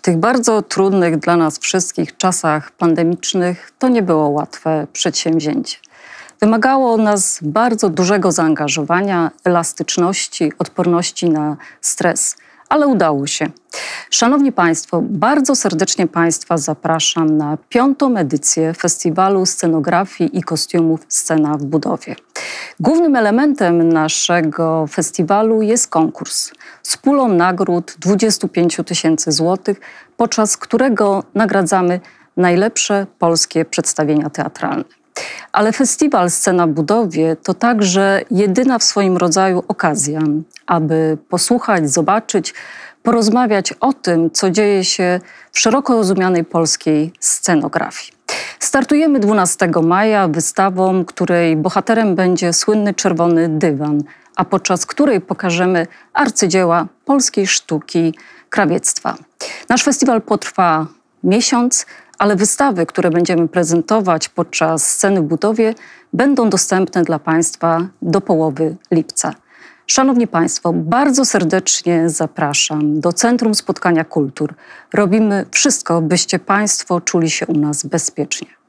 W tych bardzo trudnych dla nas wszystkich czasach pandemicznych to nie było łatwe przedsięwzięcie. Wymagało nas bardzo dużego zaangażowania, elastyczności, odporności na stres, ale udało się. Szanowni Państwo, bardzo serdecznie Państwa zapraszam na piątą edycję Festiwalu Scenografii i Kostiumów Scena w Budowie. Głównym elementem naszego festiwalu jest konkurs z pulą nagród 25 tysięcy złotych, podczas którego nagradzamy najlepsze polskie przedstawienia teatralne. Ale festiwal Scena Budowie to także jedyna w swoim rodzaju okazja, aby posłuchać, zobaczyć, porozmawiać o tym, co dzieje się w szeroko rozumianej polskiej scenografii. Startujemy 12 maja wystawą, której bohaterem będzie słynny czerwony dywan, a podczas której pokażemy arcydzieła polskiej sztuki krawiectwa. Nasz festiwal potrwa miesiąc, ale wystawy, które będziemy prezentować podczas sceny w budowie, będą dostępne dla Państwa do połowy lipca. Szanowni Państwo, bardzo serdecznie zapraszam do Centrum Spotkania Kultur. Robimy wszystko, byście Państwo czuli się u nas bezpiecznie.